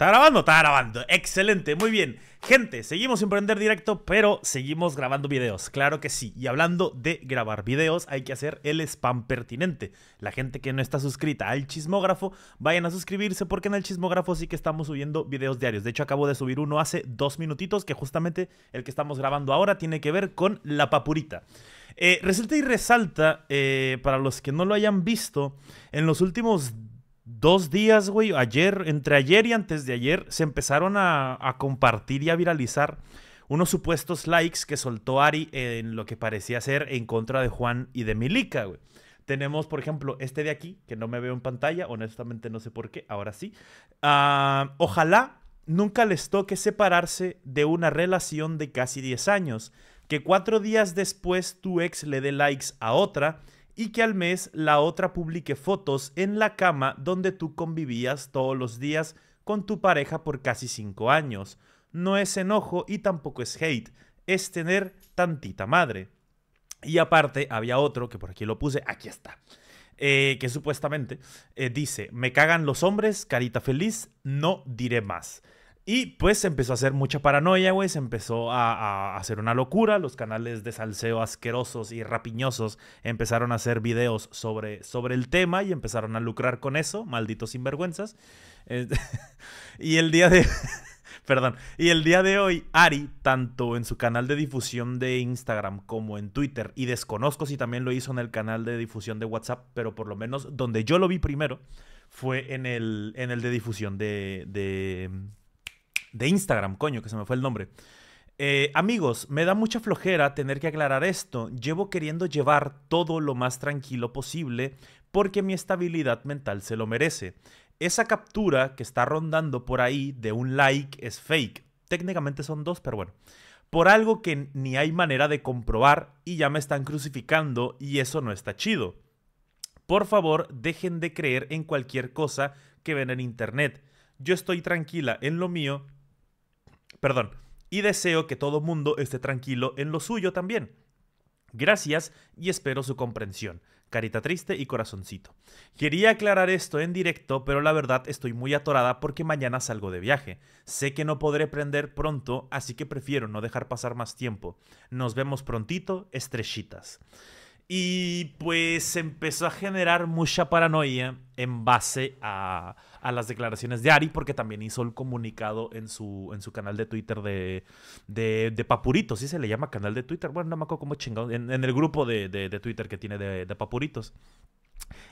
¿Está grabando? Está grabando. Excelente, muy bien. Gente, seguimos sin prender directo, pero seguimos grabando videos. Claro que sí. Y hablando de grabar videos, hay que hacer el spam pertinente. La gente que no está suscrita al chismógrafo, vayan a suscribirse porque en el chismógrafo sí que estamos subiendo videos diarios. De hecho, acabo de subir uno hace dos minutitos, que justamente el que estamos grabando ahora tiene que ver con la papurita. Eh, resulta y resalta, eh, para los que no lo hayan visto, en los últimos dos días, güey, ayer, entre ayer y antes de ayer, se empezaron a, compartir y a viralizar unos supuestos likes que soltó Ari en lo que parecía ser en contra de Juan y de Milica, güey. Tenemos, por ejemplo, este de aquí, que no me veo en pantalla, honestamente no sé por qué, ahora sí. Ah, ojalá nunca les toque separarse de una relación de casi 10 años, que cuatro días después tu ex le dé likes a otra y que al mes la otra publique fotos en la cama donde tú convivías todos los días con tu pareja por casi cinco años. No es enojo y tampoco es hate, es tener tantita madre. Y aparte había otro, que por aquí lo puse, aquí está. Eh, que supuestamente eh, dice, me cagan los hombres, carita feliz, no diré más. Y pues se empezó a hacer mucha paranoia, güey. Se empezó a, hacer una locura. Los canales de salseo asquerosos y rapiñosos empezaron a hacer videos sobre, sobre el tema y empezaron a lucrar con eso. Malditos sinvergüenzas. Eh, y el día de. Perdón. Y el día de hoy, Ari, tanto en su canal de difusión de Instagram como en Twitter, y desconozco si también lo hizo en el canal de difusión de WhatsApp, pero por lo menos donde yo lo vi primero fue en el, en el de difusión de de Instagram, coño, que se me fue el nombre. Eh, amigos, me da mucha flojera tener que aclarar esto. Llevo queriendo llevar todo lo más tranquilo posible porque mi estabilidad mental se lo merece. Esa captura que está rondando por ahí de un like es fake. Técnicamente son dos, pero bueno. Por algo que ni hay manera de comprobar y ya me están crucificando y eso no está chido. Por favor, dejen de creer en cualquier cosa que ven en internet. Yo estoy tranquila en lo mío Perdón. Y deseo que todo mundo esté tranquilo en lo suyo también. Gracias y espero su comprensión. Carita triste y corazoncito. Quería aclarar esto en directo, pero la verdad estoy muy atorada porque mañana salgo de viaje. Sé que no podré prender pronto, así que prefiero no dejar pasar más tiempo. Nos vemos prontito, estrellitas. Y pues empezó a generar mucha paranoia en base a, las declaraciones de Ari, porque también hizo el comunicado en su, en su canal de Twitter de, de, Papuritos, ¿sí se le llama canal de Twitter? Bueno, no me acuerdo cómo chingados. en, el grupo de, Twitter que tiene de, Papuritos.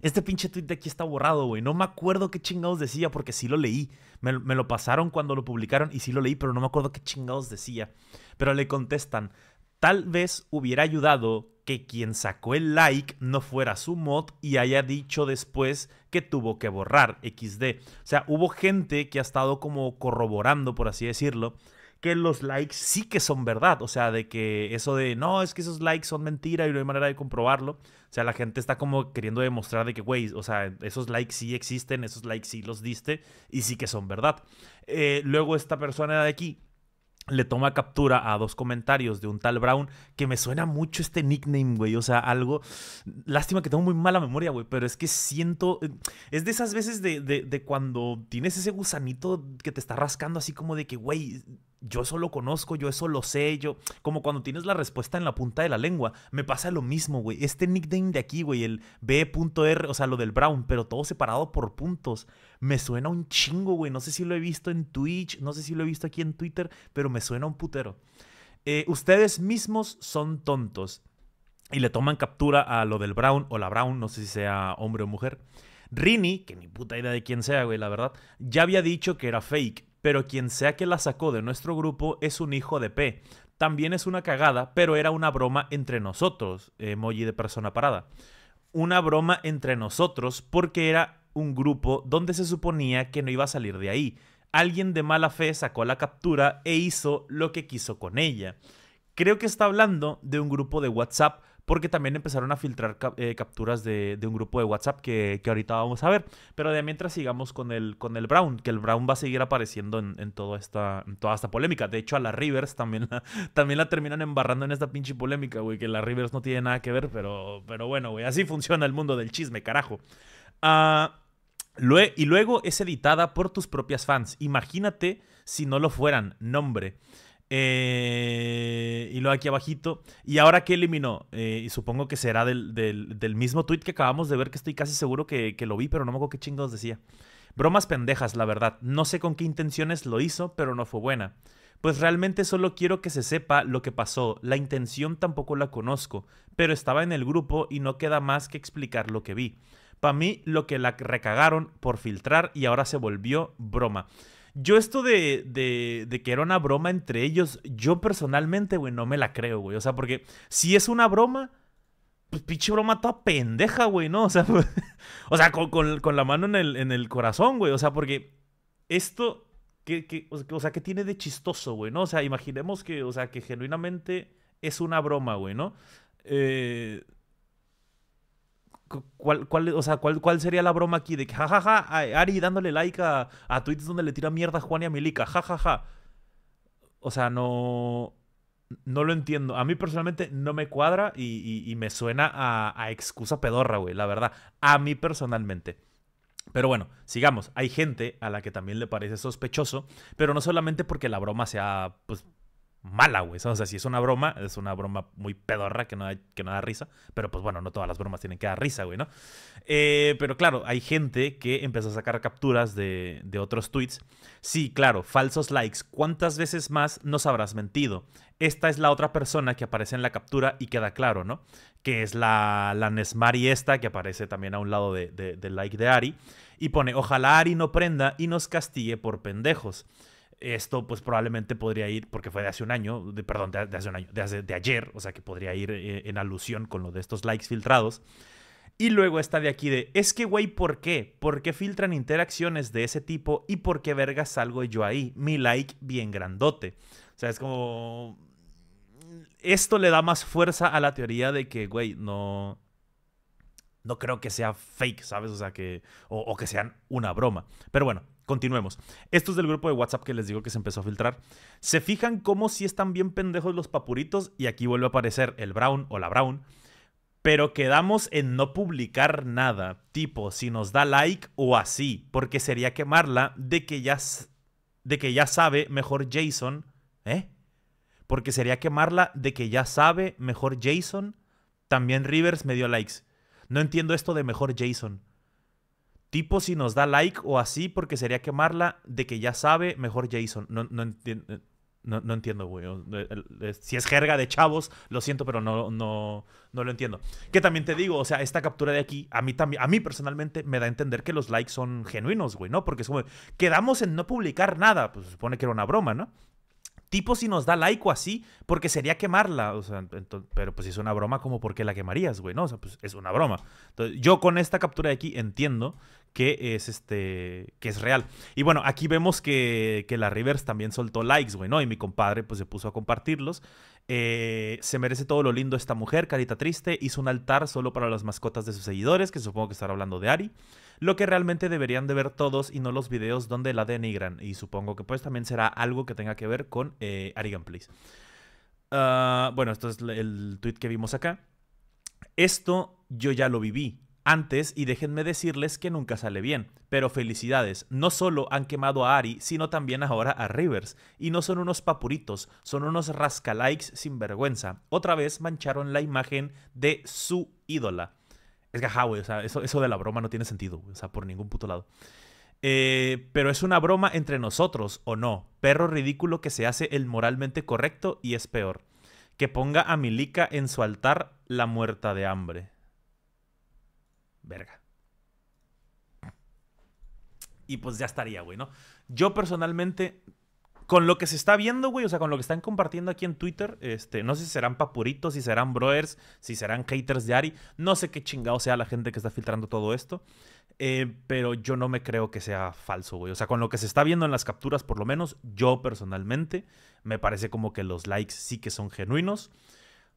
Este pinche tweet de aquí está borrado, güey. No me acuerdo qué chingados decía porque sí lo leí. Me, me, lo pasaron cuando lo publicaron y sí lo leí, pero no me acuerdo qué chingados decía. Pero le contestan, tal vez hubiera ayudado que quien sacó el like no fuera su mod y haya dicho después que tuvo que borrar XD. O sea, hubo gente que ha estado como corroborando, por así decirlo, que los likes sí que son verdad. O sea, de que eso de, no, es que esos likes son mentira y no hay manera de comprobarlo. O sea, la gente está como queriendo demostrar de que, güey, o sea, esos likes sí existen, esos likes sí los diste y sí que son verdad. Eh, luego esta persona de aquí le toma captura a dos comentarios de un tal Brown que me suena mucho este nickname, güey. O sea, algo. Lástima que tengo muy mala memoria, güey, pero es que siento. Eh, es de esas veces de, de, de cuando tienes ese gusanito que te está rascando, así como de que, güey, yo eso lo conozco, yo eso lo sé, yo. Como cuando tienes la respuesta en la punta de la lengua. Me pasa lo mismo, güey. Este nickname de aquí, güey, el B.R, o sea, lo del Brown, pero todo separado por puntos. Me suena un chingo, güey. No sé si lo he visto en Twitch, no sé si lo he visto aquí en Twitter, pero me suena un putero. Eh, ustedes mismos son tontos. Y le toman captura a lo del Brown o la Brown, no sé si sea hombre o mujer. Rini, que ni puta idea de quién sea, güey, la verdad, ya había dicho que era fake pero quien sea que la sacó de nuestro grupo es un hijo de P. También es una cagada, pero era una broma entre nosotros, emoji de persona parada. Una broma entre nosotros porque era un grupo donde se suponía que no iba a salir de ahí. Alguien de mala fe sacó la captura e hizo lo que quiso con ella. Creo que está hablando de un grupo de WhatsApp porque también empezaron a filtrar eh, capturas de, un grupo de WhatsApp que, ahorita vamos a ver. Pero de mientras sigamos con el, con el Brown, que el Brown va a seguir apareciendo en, toda, esta, toda esta polémica. De hecho, a la Rivers también la, también la terminan embarrando en esta pinche polémica, güey, que la Rivers no tiene nada que ver, pero, pero bueno, güey, así funciona el mundo del chisme, carajo. Ah, y luego es editada por tus propias fans. Imagínate si no lo fueran. Nombre. Eh, y luego aquí abajito. ¿Y ahora que eliminó? Eh, y supongo que será del, del, mismo tweet que acabamos de ver, que estoy casi seguro que, que lo vi, pero no me acuerdo qué chingados decía. Bromas pendejas, la verdad. No sé con qué intenciones lo hizo, pero no fue buena. Pues realmente solo quiero que se sepa lo que pasó. La intención tampoco la conozco, pero estaba en el grupo y no queda más que explicar lo que vi. Para mí, lo que la recagaron por filtrar y ahora se volvió broma. Yo esto de, de, que era una broma entre ellos, yo personalmente, güey, no me la creo, güey. O sea, porque si es una broma, pues pinche broma toda pendeja, güey, ¿no? O sea, pues, o sea con, la mano en el, en el corazón, güey. O sea, porque esto... o sea, ¿qué tiene de chistoso, güey? ¿No? O sea, imaginemos que, o sea, que genuinamente es una broma, güey, ¿no? Eh, ¿Cuál, cuál, o sea, cuál, ¿Cuál sería la broma aquí? De que jajaja, ja, ja, Ari dándole like a, tweets donde le tira mierda a Juan y a Milica, jajaja. Ja, ja. o sea, no. No lo entiendo. A mí personalmente no me cuadra y, me suena a, excusa pedorra, güey, la verdad. A mí personalmente. Pero bueno, sigamos. Hay gente a la que también le parece sospechoso, pero no solamente porque la broma sea pues, mala, güey. O sea, si es una broma, es una broma muy pedorra que no, da, que risa. Pero pues bueno, no todas las bromas tienen que dar risa, güey, ¿no? Eh, pero claro, hay gente que empieza a sacar capturas de, otros tweets. Sí, claro, falsos likes. ¿Cuántas veces más nos habrás mentido? Esta es la otra persona que aparece en la captura y queda claro, ¿no? Que es la, la Nesmari esta que aparece también a un lado de, del like de Ari. Y pone, ojalá Ari no prenda y nos castigue por pendejos. Esto pues probablemente podría ir, porque fue de hace un año, de, perdón, de, hace un año, de, ayer, o sea que podría ir eh, en alusión con lo de estos likes filtrados. Y luego está de aquí de, es que güey, ¿por qué? ¿Por qué filtran interacciones de ese tipo y por qué verga salgo yo ahí? Mi like bien grandote. O sea, es como... Esto le da más fuerza a la teoría de que, güey, no no creo que sea fake, ¿sabes? O sea, que. O, que sean una broma. Pero bueno, continuemos. Esto es del grupo de WhatsApp que les digo que se empezó a filtrar. Se fijan como si están bien pendejos los papuritos, y aquí vuelve a aparecer el Brown o la Brown. Pero quedamos en no publicar nada, tipo si nos da like o así, porque sería quemarla de que ya, de que ya sabe mejor Jason, ¿eh? Porque sería quemarla de que ya sabe mejor Jason. También Rivers me dio likes. No entiendo esto de mejor Jason. Tipo si nos da like o así porque sería quemarla de que ya sabe mejor Jason. No, no, eh, no, entiendo, güey. Eh, eh, si es jerga de chavos, lo siento, pero no, no, no lo entiendo. Que también te digo, o sea, esta captura de aquí, a mí a mí personalmente me da a entender que los likes son genuinos, güey, ¿no? Porque quedamos en no publicar nada. Pues se supone que era una broma, ¿no? tipo si nos da laico así, porque sería quemarla. O sea, pero pues si es una broma, como por qué la quemarías, güey? No, o sea, pues es una broma. Entonces, yo con esta captura de aquí entiendo que es este que es real. Y bueno, aquí vemos que, la Rivers también soltó likes, güey, ¿no? Y mi compadre pues se puso a compartirlos. Eh, se merece todo lo lindo esta mujer, carita triste, hizo un altar solo para las mascotas de sus seguidores, que supongo que estará hablando de Ari. Lo que realmente deberían de ver todos y no los videos donde la denigran. Y supongo que pues también será algo que tenga que ver con eh, Ari ah, bueno, esto es el tweet que vimos acá. Esto yo ya lo viví antes y déjenme decirles que nunca sale bien. Pero felicidades, no solo han quemado a Ari, sino también ahora a Rivers. Y no son unos papuritos, son unos rascalikes sin vergüenza. Otra vez mancharon la imagen de su ídola. Es gaja, güey, o sea, eso, de la broma no tiene sentido, o sea, por ningún puto lado. Eh, pero es una broma entre nosotros, ¿o no? Perro ridículo que se hace el moralmente correcto y es peor. Que ponga a Milica en su altar la muerta de hambre verga. Y pues ya estaría, güey, ¿no? Yo personalmente, con lo que se está viendo, güey, o sea, con lo que están compartiendo aquí en Twitter, este, no sé si serán papuritos, si serán broers, si serán haters de Ari, no sé qué chingado sea la gente que está filtrando todo esto, eh, pero yo no me creo que sea falso, güey. O sea, con lo que se está viendo en las capturas, por lo menos, yo personalmente, me parece como que los likes sí que son genuinos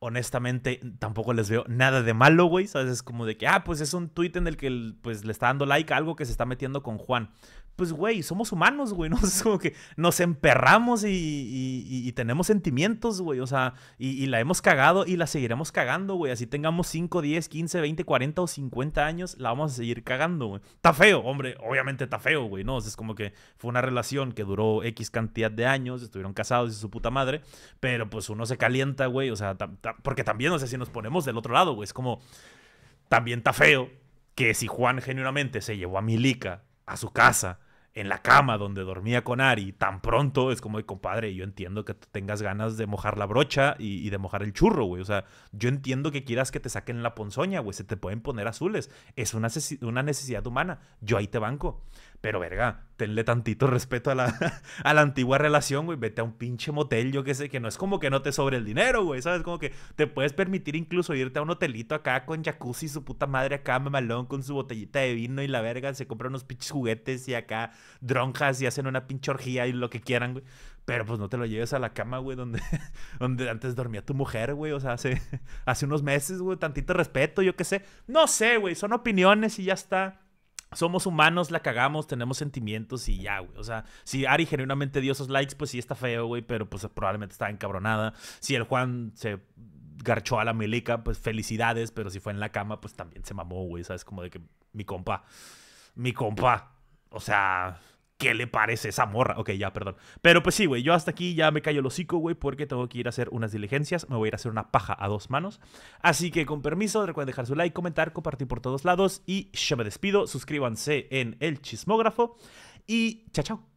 honestamente, tampoco les veo nada de malo, güey. ¿Sabes? Es como de que, ah, pues es un tweet en el que pues, le está dando like a algo que se está metiendo con Juan. Pues, güey, somos humanos, güey, ¿no? Es como que nos emperramos y, tenemos sentimientos, güey. O sea, y, la hemos cagado y la seguiremos cagando, güey. Así tengamos 5, 10, 15, 20, 40 o 50 años, la vamos a seguir cagando, güey. Está feo, hombre, obviamente está feo, güey, ¿no? es como que fue una relación que duró X cantidad de años, estuvieron casados y su puta madre, pero pues uno se calienta, güey. O sea, porque también, no sé si nos ponemos del otro lado, güey, es como. También está feo que si Juan genuinamente se llevó a Milica a su casa, en la cama donde dormía con Ari, tan pronto es como, de compadre, yo entiendo que tengas ganas de mojar la brocha y, de mojar el churro, güey. O sea, yo entiendo que quieras que te saquen la ponzoña, güey. Se te pueden poner azules. Es una necesidad humana. Yo ahí te banco. Pero verga, tenle tantito respeto a la, a la antigua relación, güey. Vete a un pinche motel, yo qué sé, que no es como que no te sobre el dinero, güey. ¿Sabes? Como que te puedes permitir incluso irte a un hotelito acá con jacuzzi, su puta madre acá, mamalón, con su botellita de vino y la verga. Se compra unos pinches juguetes y acá dronjas y hacen una pinche orgía y lo que quieran, güey. Pero pues no te lo lleves a la cama, güey, donde, donde antes dormía tu mujer, güey. O sea, hace, hace unos meses, güey, tantito respeto, yo qué sé. No sé, güey, son opiniones y ya está somos humanos, la cagamos, tenemos sentimientos y ya, güey. O sea, si Ari genuinamente dio esos likes, pues sí está feo, güey, pero pues probablemente estaba encabronada. Si el Juan se garchó a la milica, pues felicidades, pero si fue en la cama, pues también se mamó, güey, ¿sabes? Como de que mi compa, mi compa, o sea, ¿qué le parece esa morra? Ok, ya, perdón. Pero pues sí, güey, yo hasta aquí ya me callo el hocico, güey, porque tengo que ir a hacer unas diligencias. Me voy a ir a hacer una paja a dos manos. Así que con permiso, recuerden dejar su like, comentar, compartir por todos lados. Y yo me despido. Suscríbanse en El Chismógrafo. Y chao, chao.